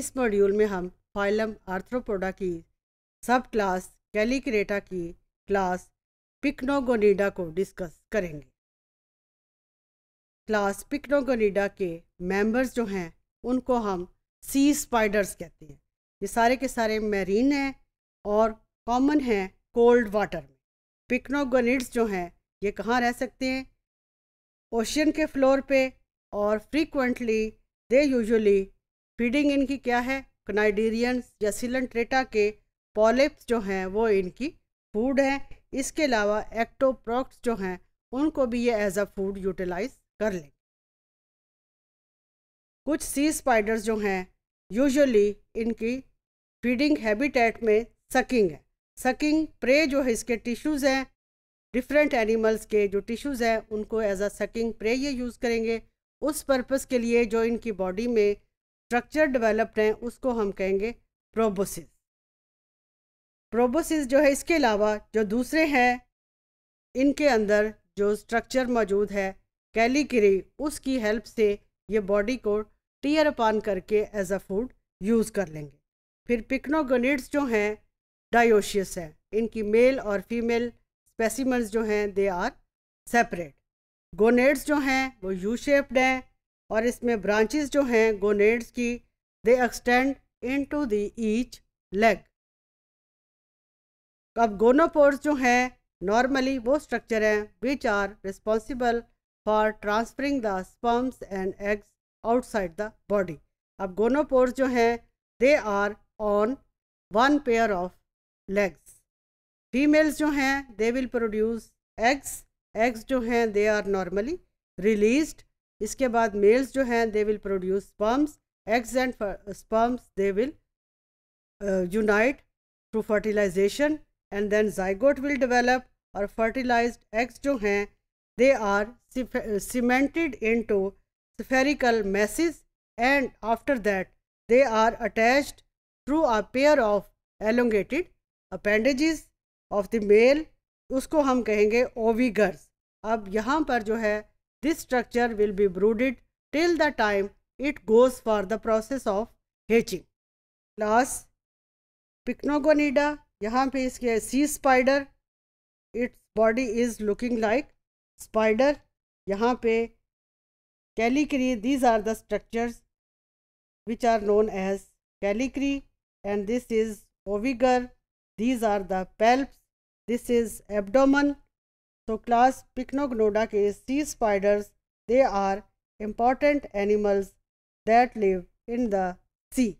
इस मॉड्यूल में हम फाइलम आर्थ्रोपोडा की सब क्लास कैलिक्रेटा की क्लास पिक्नोगोनिडा को डिस्कस करेंगे क्लास पिक्नोगोनिडा के मेंबर्स जो हैं उनको हम सी स्पाइडर्स कहते हैं ये सारे के सारे मैरीन हैं और कॉमन हैं कोल्ड वाटर में पिक्नोगोनिड्स जो हैं ये कहाँ रह सकते हैं ओशियन के फ्लोर पे और फ्रीक्वेंटली दे यूजुअली फीडिंग इनकी क्या है कनाइडीरियंस या सिलेंट्रेटा के पॉलिप्स जो हैं वो इनकी फूड हैं इसके अलावा एक्टोप्रॉक्ट्स जो हैं उनको भी ये एज अ फूड यूटिलाइज कर लें कुछ सी स्पाइडर्स जो हैं यूजुअली इनकी फीडिंग हैबिटेट में सकिंग है सकिंग प्रे जो है इसके टिश्यूज़ हैं डिफरेंट एनिमल्स के जो टिश्यूज़ हैं उनको एज अ सकिंग प्रे ये यूज़ करेंगे उस पर्पज़ के लिए जो इनकी बॉडी में स्ट्रक्चर डेवलप्ड हैं उसको हम कहेंगे प्रोबोसिस प्रोबोसिस जो है इसके अलावा जो दूसरे हैं इनके अंदर जो स्ट्रक्चर मौजूद है कैलीकरी उसकी हेल्प से ये बॉडी को टीयर पान करके एज अ फूड यूज़ कर लेंगे फिर पिक्नोगोनिड्स जो हैं डायोशियस हैं इनकी मेल और फीमेल स्पेसिमन्स जो हैं दे आर सेपरेट गोनेड्स जो हैं वो यू शेप्ड हैं और इसमें ब्रांचेस जो हैं गोनेड्स की they extend into the each leg अब गोनोपोर्स जो हैं नॉर्मली वो स्ट्रक्चर हैं which are responsible for transferring the sperms and eggs outside the body अब गोनोपोर्स जो हैं they are on one pair of legs females जो हैं they will produce eggs eggs जो हैं दे आर नॉर्मली रिलीज्ड इसके बाद मेल्स जो हैं they will produce sperms eggs and sperms they will unite through fertilization and then zygote will develop और fertilized eggs जो हैं they are cemented into spherical masses and after that they are attach through a pair of elongated appendages of the male उसको हम कहेंगे ओविगर्स अब यहाँ पर जो है This structure will be brooded till the time it goes for the process of hatching. Last, Pycnogonida, यहाँ पे इसके sea spider. Its body is looking like spider. यहाँ पे These are the structures which are known as calicree and this is oviger these are the palps this is abdomen so class Pycnognodaceae sea spiders, they are important animals that live in the sea.